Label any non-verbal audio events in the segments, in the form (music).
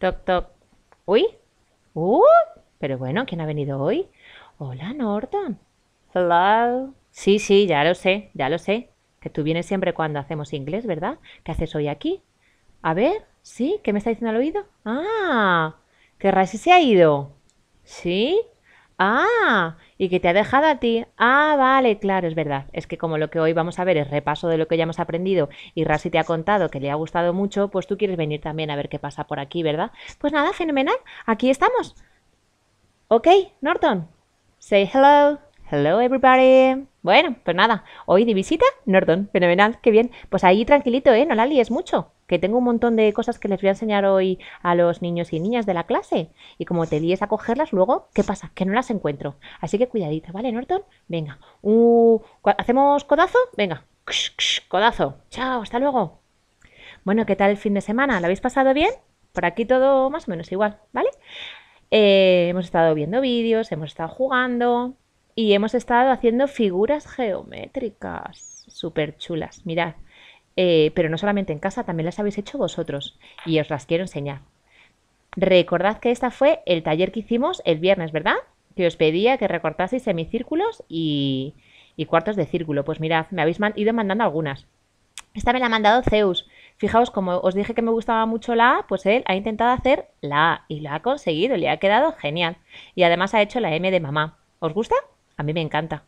Toc, toc. ¿Uy? ¿Uh? Pero bueno, ¿quién ha venido hoy? Hola, Norton. ¡Hola! Sí, sí, ya lo sé, ya lo sé. Que tú vienes siempre cuando hacemos inglés, ¿verdad? ¿Qué haces hoy aquí? A ver, ¿sí? ¿Qué me está diciendo al oído? Ah, que si se ha ido. ¿Sí? Ah, y que te ha dejado a ti. Ah, vale, claro, es verdad. Es que como lo que hoy vamos a ver es repaso de lo que ya hemos aprendido y Rasi te ha contado que le ha gustado mucho, pues tú quieres venir también a ver qué pasa por aquí, ¿verdad? Pues nada, fenomenal. Aquí estamos. Ok, Norton. Say hello. Hello, everybody. Bueno, pues nada, hoy de visita, Norton, fenomenal, qué bien. Pues ahí tranquilito, ¿eh? No la líes mucho, que tengo un montón de cosas que les voy a enseñar hoy a los niños y niñas de la clase. Y como te líes a cogerlas luego, ¿qué pasa? Que no las encuentro. Así que cuidadito, ¿vale, Norton? Venga, ¿hacemos codazo? Venga, codazo. Chao, hasta luego. Bueno, ¿qué tal el fin de semana? ¿Lo habéis pasado bien? Por aquí todo más o menos igual, ¿vale? Eh, hemos estado viendo vídeos, hemos estado jugando, y hemos estado haciendo figuras geométricas súper chulas, mirad. Eh, pero no solamente en casa, también las habéis hecho vosotros y os las quiero enseñar. Recordad que esta fue el taller que hicimos el viernes, ¿verdad? Que os pedía que recortaseis semicírculos y, y cuartos de círculo. Pues mirad, me habéis ido mandando algunas. Esta me la ha mandado Zeus. Fijaos, como os dije que me gustaba mucho la A, pues él ha intentado hacer la A y lo ha conseguido, le ha quedado genial. Y además ha hecho la M de mamá. ¿Os gusta? A mí me encanta.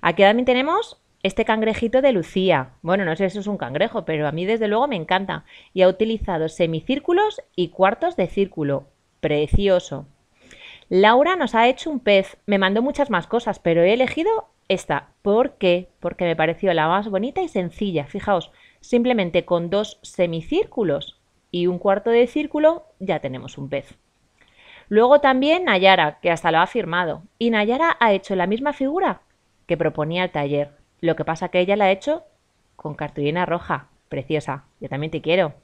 Aquí también tenemos este cangrejito de Lucía. Bueno, no sé si es un cangrejo, pero a mí desde luego me encanta. Y ha utilizado semicírculos y cuartos de círculo. Precioso. Laura nos ha hecho un pez. Me mandó muchas más cosas, pero he elegido esta. ¿Por qué? Porque me pareció la más bonita y sencilla. Fijaos, simplemente con dos semicírculos y un cuarto de círculo ya tenemos un pez. Luego también Nayara, que hasta lo ha firmado. Y Nayara ha hecho la misma figura que proponía el taller. Lo que pasa que ella la ha hecho con cartulina roja. Preciosa. Yo también te quiero.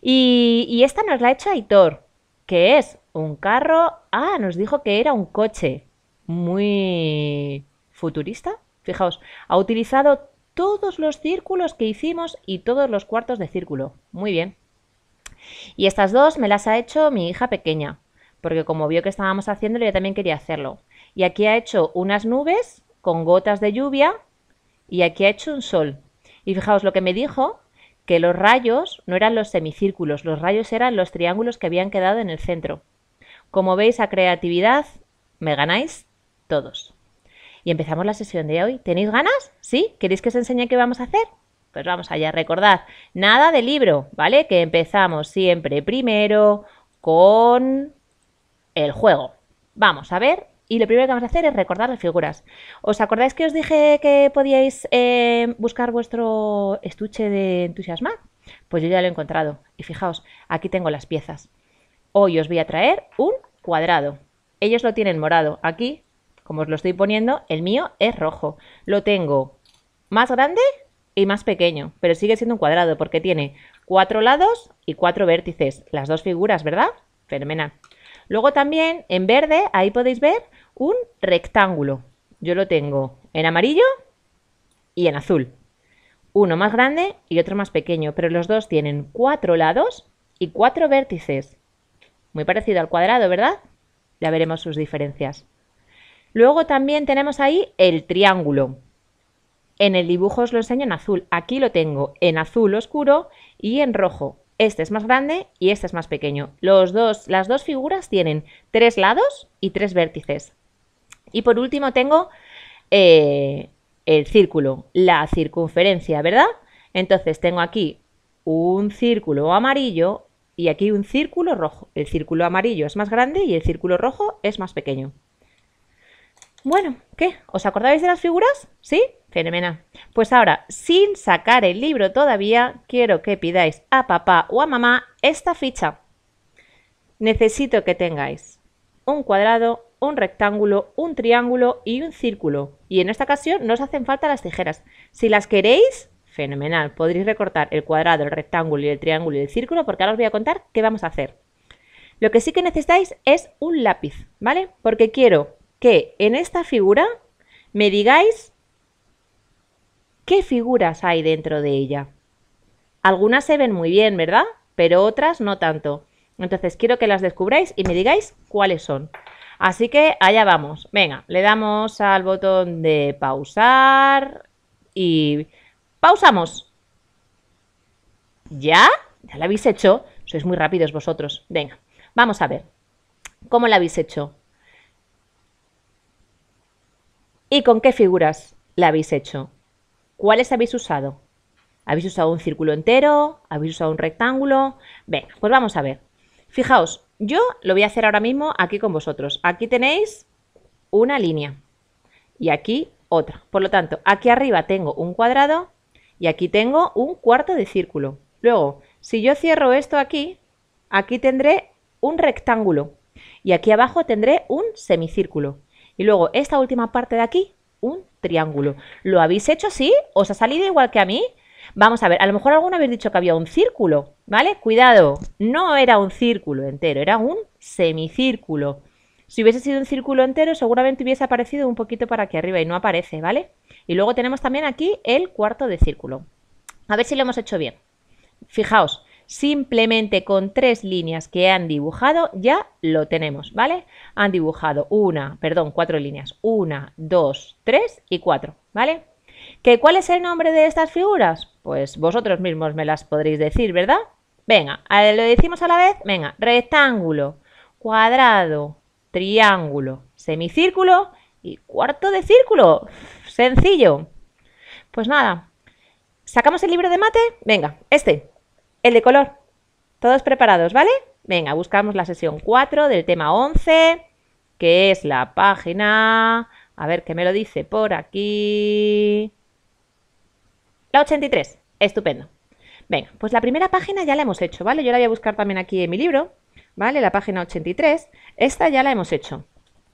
Y, y esta nos la ha hecho Aitor, que es un carro. Ah, nos dijo que era un coche. Muy futurista. Fijaos, ha utilizado todos los círculos que hicimos y todos los cuartos de círculo. Muy bien. Y estas dos me las ha hecho mi hija pequeña porque como vio que estábamos haciéndolo, yo también quería hacerlo. Y aquí ha hecho unas nubes con gotas de lluvia y aquí ha hecho un sol. Y fijaos lo que me dijo, que los rayos no eran los semicírculos, los rayos eran los triángulos que habían quedado en el centro. Como veis, a creatividad me ganáis todos. Y empezamos la sesión de hoy. ¿Tenéis ganas? ¿Sí? ¿Queréis que os enseñe qué vamos a hacer? Pues vamos allá, recordad, nada de libro, ¿vale? Que empezamos siempre primero con el juego. Vamos a ver y lo primero que vamos a hacer es recordar las figuras. ¿Os acordáis que os dije que podíais eh, buscar vuestro estuche de entusiasma? Pues yo ya lo he encontrado. Y fijaos, aquí tengo las piezas. Hoy os voy a traer un cuadrado. Ellos lo tienen morado. Aquí, como os lo estoy poniendo, el mío es rojo. Lo tengo más grande y más pequeño, pero sigue siendo un cuadrado porque tiene cuatro lados y cuatro vértices. Las dos figuras, ¿verdad? Fenomenal. Luego también en verde, ahí podéis ver un rectángulo. Yo lo tengo en amarillo y en azul. Uno más grande y otro más pequeño, pero los dos tienen cuatro lados y cuatro vértices. Muy parecido al cuadrado, ¿verdad? Ya veremos sus diferencias. Luego también tenemos ahí el triángulo. En el dibujo os lo enseño en azul. Aquí lo tengo en azul oscuro y en rojo este es más grande y este es más pequeño. Los dos, las dos figuras tienen tres lados y tres vértices. Y por último tengo eh, el círculo, la circunferencia, ¿verdad? Entonces tengo aquí un círculo amarillo y aquí un círculo rojo. El círculo amarillo es más grande y el círculo rojo es más pequeño. Bueno, ¿qué? ¿Os acordáis de las figuras? ¿Sí? Fenomenal. Pues ahora, sin sacar el libro todavía, quiero que pidáis a papá o a mamá esta ficha. Necesito que tengáis un cuadrado, un rectángulo, un triángulo y un círculo. Y en esta ocasión no os hacen falta las tijeras. Si las queréis, fenomenal. Podréis recortar el cuadrado, el rectángulo y el triángulo y el círculo porque ahora os voy a contar qué vamos a hacer. Lo que sí que necesitáis es un lápiz, ¿vale? Porque quiero que en esta figura me digáis qué figuras hay dentro de ella. Algunas se ven muy bien, ¿verdad? Pero otras no tanto. Entonces quiero que las descubráis y me digáis cuáles son. Así que allá vamos. Venga, le damos al botón de pausar y pausamos. ¿Ya? ¿Ya la habéis hecho? Sois muy rápidos vosotros. Venga, vamos a ver. ¿Cómo la habéis hecho? ¿Y con qué figuras la habéis hecho? ¿Cuáles habéis usado? ¿Habéis usado un círculo entero? ¿Habéis usado un rectángulo? Venga, pues vamos a ver. Fijaos, yo lo voy a hacer ahora mismo aquí con vosotros. Aquí tenéis una línea y aquí otra. Por lo tanto, aquí arriba tengo un cuadrado y aquí tengo un cuarto de círculo. Luego, si yo cierro esto aquí, aquí tendré un rectángulo y aquí abajo tendré un semicírculo. Y luego esta última parte de aquí un triángulo. ¿Lo habéis hecho así? ¿Os ha salido igual que a mí? Vamos a ver, a lo mejor alguno habéis dicho que había un círculo, ¿vale? Cuidado, no era un círculo entero, era un semicírculo. Si hubiese sido un círculo entero, seguramente hubiese aparecido un poquito para aquí arriba y no aparece, ¿vale? Y luego tenemos también aquí el cuarto de círculo. A ver si lo hemos hecho bien. Fijaos, Simplemente con tres líneas que han dibujado ya lo tenemos, ¿vale? Han dibujado una, perdón, cuatro líneas. Una, dos, tres y cuatro, ¿vale? ¿Que ¿Cuál es el nombre de estas figuras? Pues vosotros mismos me las podréis decir, ¿verdad? Venga, lo decimos a la vez. Venga, rectángulo, cuadrado, triángulo, semicírculo y cuarto de círculo. Sencillo. Pues nada, ¿sacamos el libro de mate? Venga, este el de color. Todos preparados, ¿vale? Venga, buscamos la sesión 4 del tema 11, que es la página... A ver qué me lo dice por aquí. La 83. Estupendo. Venga, pues la primera página ya la hemos hecho, ¿vale? Yo la voy a buscar también aquí en mi libro, ¿vale? La página 83. Esta ya la hemos hecho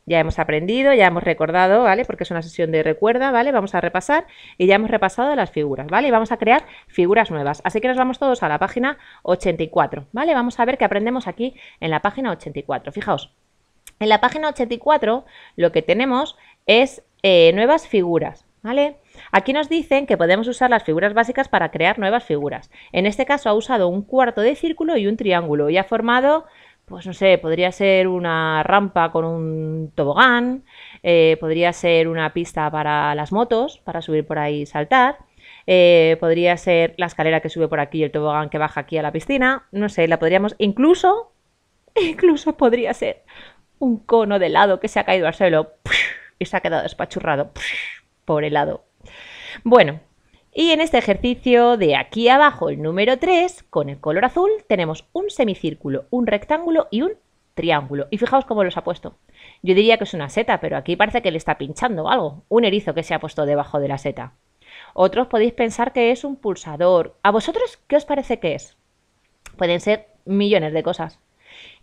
ya hemos aprendido, ya hemos recordado, ¿vale? Porque es una sesión de recuerda, ¿vale? Vamos a repasar y ya hemos repasado las figuras, ¿vale? Y vamos a crear figuras nuevas. Así que nos vamos todos a la página 84, ¿vale? Vamos a ver qué aprendemos aquí en la página 84. Fijaos, en la página 84 lo que tenemos es eh, nuevas figuras, ¿vale? Aquí nos dicen que podemos usar las figuras básicas para crear nuevas figuras. En este caso ha usado un cuarto de círculo y un triángulo y ha formado pues no sé, podría ser una rampa con un tobogán, eh, podría ser una pista para las motos, para subir por ahí y saltar. Eh, podría ser la escalera que sube por aquí y el tobogán que baja aquí a la piscina. No sé, la podríamos. Incluso. (laughs) Incluso podría ser un cono de helado que se ha caído al suelo y se ha quedado despachurrado por helado. Bueno, y en este ejercicio de aquí abajo, el número 3, con el color azul, tenemos un semicírculo, un rectángulo y un triángulo. Y fijaos cómo los ha puesto. Yo diría que es una seta, pero aquí parece que le está pinchando algo, un erizo que se ha puesto debajo de la seta. Otros podéis pensar que es un pulsador. ¿A vosotros qué os parece que es? Pueden ser millones de cosas.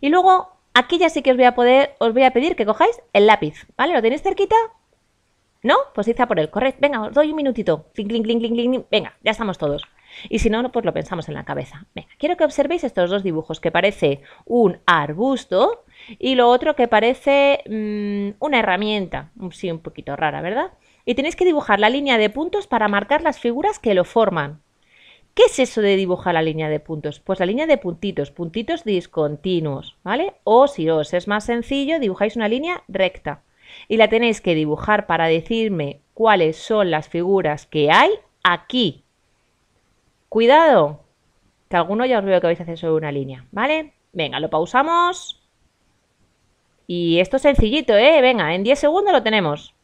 Y luego, aquí ya sí que os voy a poder, os voy a pedir que cojáis el lápiz, ¿vale? ¿Lo tenéis cerquita? ¿No? Pues dice ah, por el correcto, venga, os doy un minutito. Cling, cling, cling, cling, venga, ya estamos todos. Y si no, pues lo pensamos en la cabeza. Venga, quiero que observéis estos dos dibujos, que parece un arbusto y lo otro que parece mm, una herramienta. Mm, sí, un poquito rara, ¿verdad? Y tenéis que dibujar la línea de puntos para marcar las figuras que lo forman. ¿Qué es eso de dibujar la línea de puntos? Pues la línea de puntitos, puntitos discontinuos, ¿vale? O si os es más sencillo, dibujáis una línea recta y la tenéis que dibujar para decirme cuáles son las figuras que hay aquí. Cuidado, que alguno ya os veo que vais a hacer sobre una línea, ¿vale? Venga, lo pausamos. Y esto es sencillito, ¿eh? Venga, en 10 segundos lo tenemos.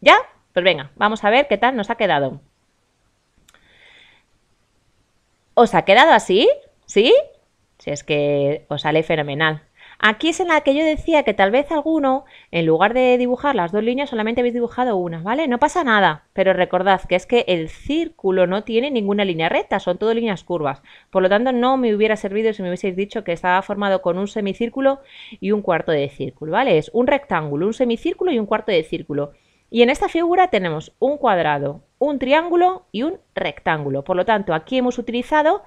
¿Ya? Pues venga, vamos a ver qué tal nos ha quedado. ¿Os ha quedado así? ¿Sí? Si es que os sale fenomenal. Aquí es en la que yo decía que tal vez alguno, en lugar de dibujar las dos líneas, solamente habéis dibujado una, ¿vale? No pasa nada, pero recordad que es que el círculo no tiene ninguna línea recta, son todo líneas curvas. Por lo tanto, no me hubiera servido si me hubieseis dicho que estaba formado con un semicírculo y un cuarto de círculo, ¿vale? Es un rectángulo, un semicírculo y un cuarto de círculo. Y en esta figura tenemos un cuadrado, un triángulo y un rectángulo. Por lo tanto, aquí hemos utilizado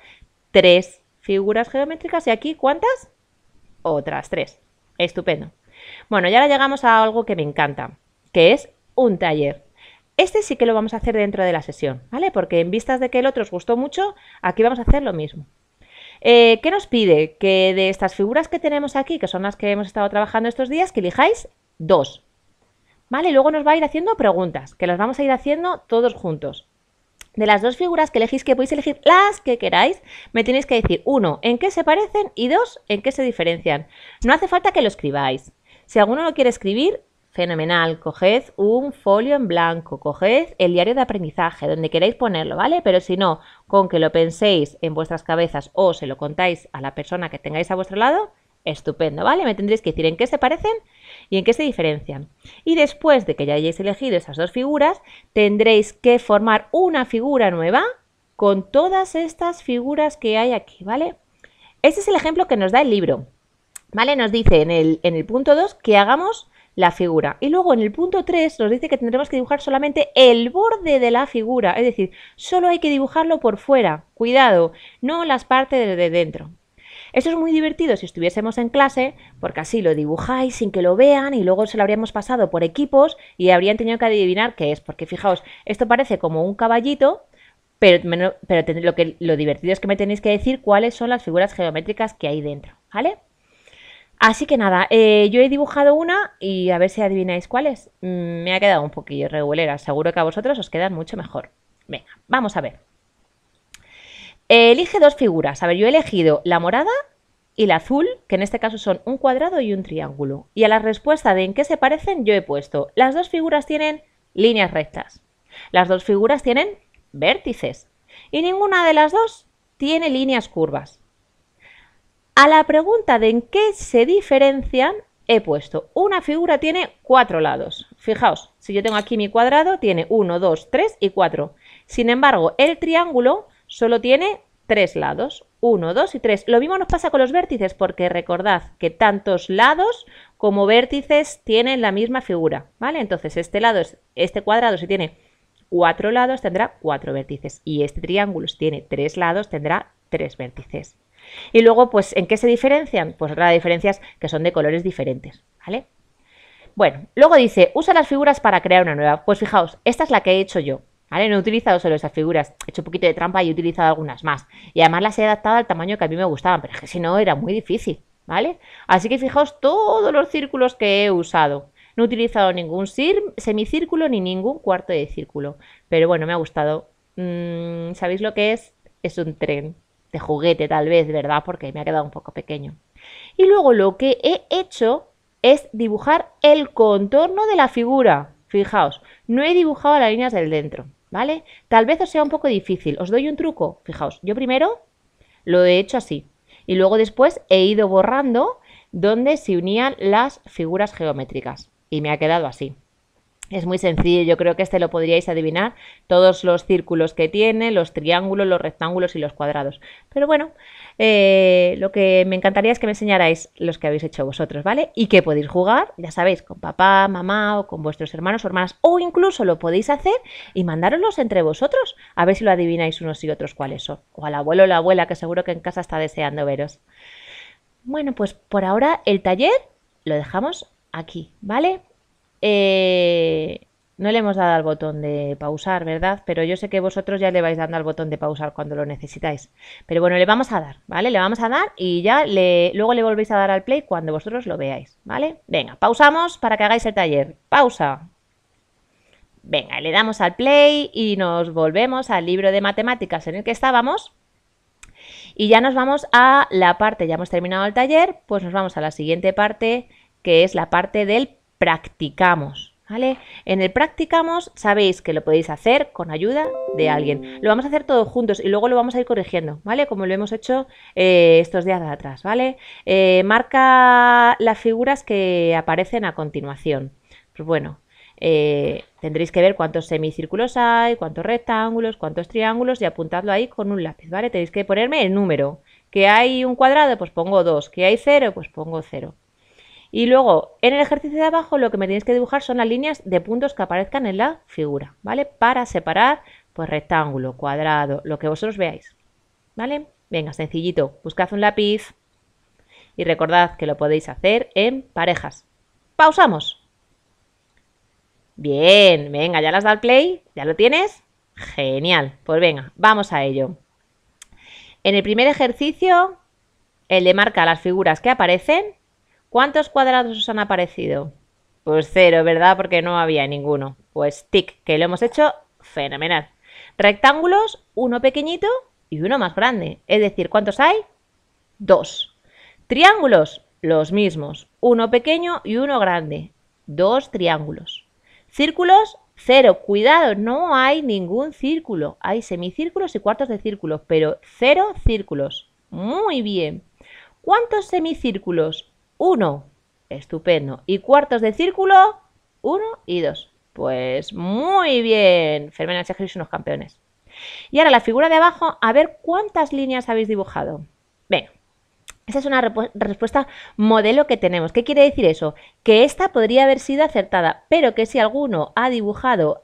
tres figuras geométricas y aquí ¿cuántas? otras tres. Estupendo. Bueno, y ahora llegamos a algo que me encanta, que es un taller. Este sí que lo vamos a hacer dentro de la sesión, ¿vale? Porque en vistas de que el otro os gustó mucho, aquí vamos a hacer lo mismo. Eh, ¿Qué nos pide? Que de estas figuras que tenemos aquí, que son las que hemos estado trabajando estos días, que elijáis dos. ¿Vale? Y luego nos va a ir haciendo preguntas, que las vamos a ir haciendo todos juntos. De las dos figuras que elegís, que podéis elegir las que queráis, me tenéis que decir, uno, en qué se parecen y dos, en qué se diferencian. No hace falta que lo escribáis. Si alguno lo quiere escribir, fenomenal. Coged un folio en blanco, coged el diario de aprendizaje, donde queráis ponerlo, ¿vale? Pero si no, con que lo penséis en vuestras cabezas o se lo contáis a la persona que tengáis a vuestro lado, Estupendo, ¿vale? Me tendréis que decir en qué se parecen y en qué se diferencian. Y después de que ya hayáis elegido esas dos figuras, tendréis que formar una figura nueva con todas estas figuras que hay aquí, ¿vale? Ese es el ejemplo que nos da el libro, ¿vale? Nos dice en el, en el punto 2 que hagamos la figura. Y luego en el punto 3 nos dice que tendremos que dibujar solamente el borde de la figura, es decir, solo hay que dibujarlo por fuera, cuidado, no las partes de dentro, eso es muy divertido si estuviésemos en clase, porque así lo dibujáis sin que lo vean y luego se lo habríamos pasado por equipos y habrían tenido que adivinar qué es, porque fijaos, esto parece como un caballito, pero, lo, que, lo divertido es que me tenéis que decir cuáles son las figuras geométricas que hay dentro, ¿vale? Así que nada, eh, yo he dibujado una y a ver si adivináis cuáles. Mm, me ha quedado un poquillo regulera, seguro que a vosotros os quedan mucho mejor. Venga, vamos a ver elige dos figuras. A ver, yo he elegido la morada y la azul, que en este caso son un cuadrado y un triángulo. Y a la respuesta de en qué se parecen yo he puesto, las dos figuras tienen líneas rectas. Las dos figuras tienen vértices. Y ninguna de las dos tiene líneas curvas. A la pregunta de en qué se diferencian, he puesto, una figura tiene cuatro lados. Fijaos, si yo tengo aquí mi cuadrado, tiene 1, 2, 3 y 4. Sin embargo, el triángulo solo tiene tres lados. uno, dos y tres. Lo mismo nos pasa con los vértices porque recordad que tantos lados como vértices tienen la misma figura, ¿vale? Entonces este lado, este cuadrado si tiene cuatro lados tendrá cuatro vértices y este triángulo si tiene tres lados tendrá tres vértices. Y luego, pues, ¿en qué se diferencian? Pues diferencia diferencias que son de colores diferentes, ¿vale? Bueno, luego dice, usa las figuras para crear una nueva. Pues fijaos, esta es la que he hecho yo. No he utilizado solo esas figuras, he hecho un poquito de trampa y he utilizado algunas más. Y además las he adaptado al tamaño que a mí me gustaban, pero es que si no era muy difícil, ¿vale? Así que fijaos todos los círculos que he usado. No he utilizado ningún semicírculo ni ningún cuarto de círculo. Pero bueno, me ha gustado. Mm, ¿Sabéis lo que es? Es un tren de juguete tal vez, ¿verdad? Porque me ha quedado un poco pequeño. Y luego lo que he hecho es dibujar el contorno de la figura. Fijaos, no he dibujado las líneas del dentro. ¿vale? Tal vez os sea un poco difícil. Os doy un truco. Fijaos, yo primero lo he hecho así. Y luego después he ido borrando donde se unían las figuras geométricas. Y me ha quedado así. Es muy sencillo, yo creo que este lo podríais adivinar, todos los círculos que tiene, los triángulos, los rectángulos y los cuadrados. Pero bueno, eh, lo que me encantaría es que me enseñarais los que habéis hecho vosotros, ¿vale? Y que podéis jugar, ya sabéis, con papá, mamá o con vuestros hermanos o hermanas, o incluso lo podéis hacer y mandároslos entre vosotros, a ver si lo adivináis unos y otros cuáles son, o al abuelo o la abuela, que seguro que en casa está deseando veros. Bueno, pues por ahora el taller lo dejamos aquí, ¿vale? Eh, no le hemos dado al botón de pausar, ¿verdad? Pero yo sé que vosotros ya le vais dando al botón de pausar cuando lo necesitáis. Pero bueno, le vamos a dar, ¿vale? Le vamos a dar y ya le, luego le volvéis a dar al play cuando vosotros lo veáis, ¿vale? Venga, pausamos para que hagáis el taller. Pausa. Venga, le damos al play y nos volvemos al libro de matemáticas en el que estábamos. Y ya nos vamos a la parte, ya hemos terminado el taller, pues nos vamos a la siguiente parte, que es la parte del practicamos, en el practicamos sabéis que lo podéis hacer con ayuda de alguien. Lo vamos a hacer todos juntos y luego lo vamos a ir corrigiendo, ¿vale? Como lo hemos hecho eh, estos días de atrás, ¿vale? Eh, marca las figuras que aparecen a continuación. Pues bueno, eh, tendréis que ver cuántos semicírculos hay, cuántos rectángulos, cuántos triángulos y apuntadlo ahí con un lápiz, ¿vale? Tenéis que ponerme el número. Que hay un cuadrado, pues pongo dos Que hay cero, pues pongo cero y luego, en el ejercicio de abajo, lo que me tienes que dibujar son las líneas de puntos que aparezcan en la figura, ¿vale? Para separar, pues rectángulo, cuadrado, lo que vosotros veáis, ¿vale? Venga, sencillito, buscad un lápiz y recordad que lo podéis hacer en parejas. ¡Pausamos! Bien, venga, ya las da el play, ¿ya lo tienes? Genial, pues venga, vamos a ello. En el primer ejercicio, el de marca las figuras que aparecen, ¿Cuántos cuadrados os han aparecido? Pues cero, ¿verdad? Porque no había ninguno. Pues tic, que lo hemos hecho fenomenal. Rectángulos, uno pequeñito y uno más grande. Es decir, ¿cuántos hay? Dos. Triángulos, los mismos. Uno pequeño y uno grande. Dos triángulos. Círculos, cero. Cuidado, no hay ningún círculo. Hay semicírculos y cuartos de círculos, pero cero círculos. Muy bien. ¿Cuántos semicírculos? 1. Estupendo. Y cuartos de círculo, 1 y 2. Pues muy bien. Fermín y son unos campeones. Y ahora la figura de abajo, a ver cuántas líneas habéis dibujado. Venga, esa es una respuesta modelo que tenemos. ¿Qué quiere decir eso? Que esta podría haber sido acertada, pero que si alguno ha dibujado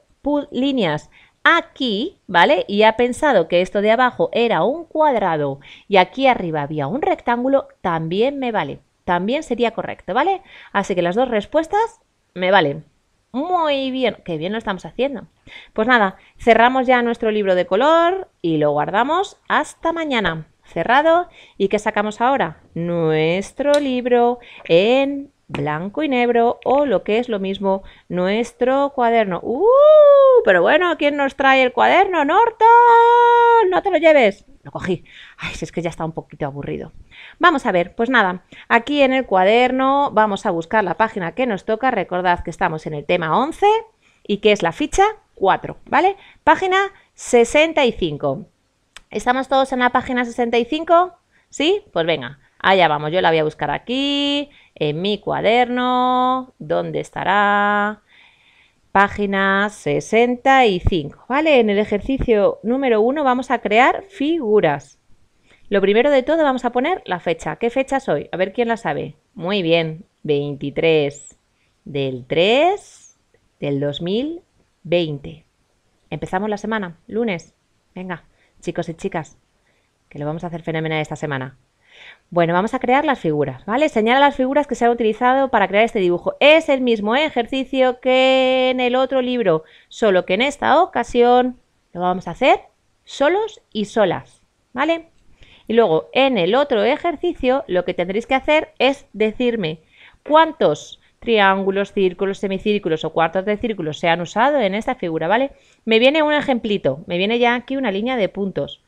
líneas aquí, ¿vale? Y ha pensado que esto de abajo era un cuadrado y aquí arriba había un rectángulo, también me vale también sería correcto, ¿vale? Así que las dos respuestas me valen. Muy bien, qué bien lo estamos haciendo. Pues nada, cerramos ya nuestro libro de color y lo guardamos hasta mañana. Cerrado. ¿Y qué sacamos ahora? Nuestro libro en blanco y negro o lo que es lo mismo, nuestro cuaderno. ¡Uh! Pero bueno, ¿quién nos trae el cuaderno? ¡Norton! ¡No te lo lleves! Lo cogí. Ay, es que ya está un poquito aburrido. Vamos a ver, pues nada, aquí en el cuaderno vamos a buscar la página que nos toca. Recordad que estamos en el tema 11 y que es la ficha 4, ¿vale? Página 65. ¿Estamos todos en la página 65? ¿Sí? Pues venga, allá vamos. Yo la voy a buscar aquí, en mi cuaderno. ¿Dónde estará? página 65, ¿vale? En el ejercicio número 1 vamos a crear figuras. Lo primero de todo vamos a poner la fecha. ¿Qué fecha es hoy? A ver quién la sabe. Muy bien, 23 del 3 del 2020. Empezamos la semana, lunes. Venga, chicos y chicas, que lo vamos a hacer fenomenal esta semana. Bueno, vamos a crear las figuras, ¿vale? Señala las figuras que se han utilizado para crear este dibujo. Es el mismo ejercicio que en el otro libro, solo que en esta ocasión lo vamos a hacer solos y solas, ¿vale? Y luego, en el otro ejercicio, lo que tendréis que hacer es decirme cuántos triángulos, círculos, semicírculos o cuartos de círculos se han usado en esta figura, ¿vale? Me viene un ejemplito, me viene ya aquí una línea de puntos.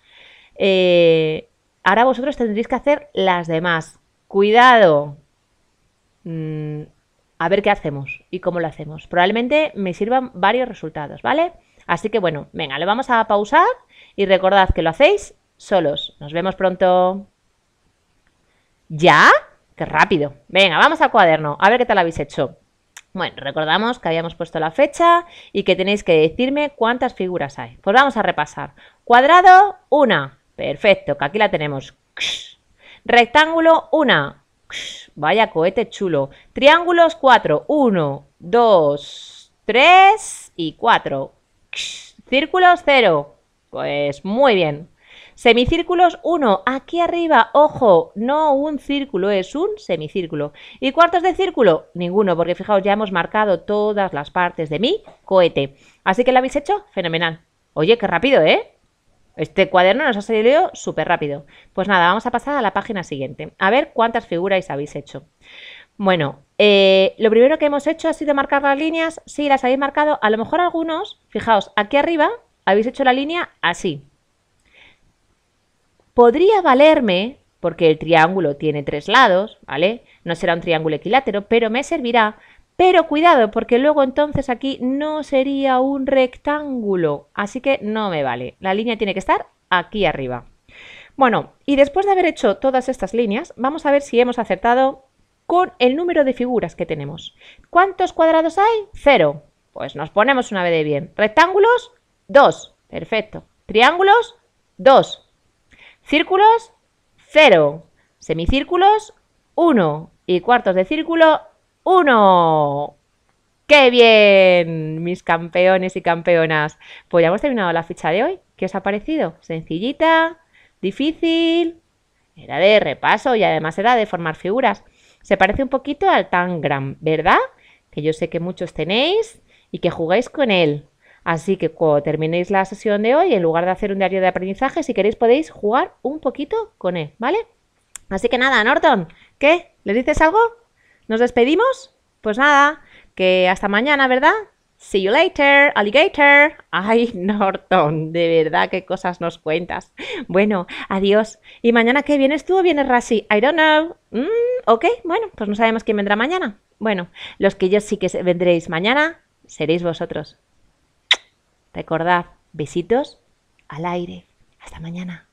Eh, Ahora vosotros tendréis que hacer las demás. Cuidado. Mm, a ver qué hacemos y cómo lo hacemos. Probablemente me sirvan varios resultados, ¿vale? Así que bueno, venga, le vamos a pausar y recordad que lo hacéis solos. Nos vemos pronto. ¿Ya? ¡Qué rápido! Venga, vamos al cuaderno, a ver qué tal habéis hecho. Bueno, recordamos que habíamos puesto la fecha y que tenéis que decirme cuántas figuras hay. Pues vamos a repasar. Cuadrado, una. Perfecto, que aquí la tenemos. Rectángulo, una. Vaya cohete chulo. Triángulos, cuatro. Uno, dos, tres y cuatro. Círculos, cero. Pues muy bien. Semicírculos 1, aquí arriba, ojo, no un círculo, es un semicírculo. ¿Y cuartos de círculo? Ninguno, porque fijaos, ya hemos marcado todas las partes de mi cohete. Así que lo habéis hecho fenomenal. Oye, qué rápido, ¿eh? Este cuaderno nos ha salido súper rápido. Pues nada, vamos a pasar a la página siguiente. A ver cuántas figuras habéis hecho. Bueno, eh, lo primero que hemos hecho ha sido marcar las líneas. Sí, las habéis marcado. A lo mejor algunos, fijaos, aquí arriba habéis hecho la línea así. Podría valerme, porque el triángulo tiene tres lados, ¿vale? No será un triángulo equilátero, pero me servirá pero cuidado, porque luego entonces aquí no sería un rectángulo, así que no me vale. La línea tiene que estar aquí arriba. Bueno, y después de haber hecho todas estas líneas, vamos a ver si hemos acertado con el número de figuras que tenemos. ¿Cuántos cuadrados hay? Cero. Pues nos ponemos una vez de bien. Rectángulos, dos. Perfecto. Triángulos, dos. Círculos, cero. Semicírculos, uno. Y cuartos de círculo, ¡Uno! ¡Qué bien, mis campeones y campeonas! Pues ya hemos terminado la ficha de hoy. ¿Qué os ha parecido? ¿Sencillita? ¿Difícil? Era de repaso y además era de formar figuras. Se parece un poquito al Tangram, ¿verdad? Que yo sé que muchos tenéis y que jugáis con él. Así que cuando terminéis la sesión de hoy, en lugar de hacer un diario de aprendizaje, si queréis podéis jugar un poquito con él, ¿vale? Así que nada, Norton, ¿qué? ¿Les dices algo? ¿Nos despedimos? Pues nada, que hasta mañana, ¿verdad? See you later, alligator. Ay, (laughs) Norton, de verdad qué cosas nos cuentas. Bueno, adiós. ¿Y mañana qué vienes tú o vienes Rassi? I don't know. Mm, ok, bueno, pues no sabemos quién vendrá mañana. Bueno, los que yo sí que vendréis mañana seréis vosotros. Recordad, besitos al aire. Hasta mañana.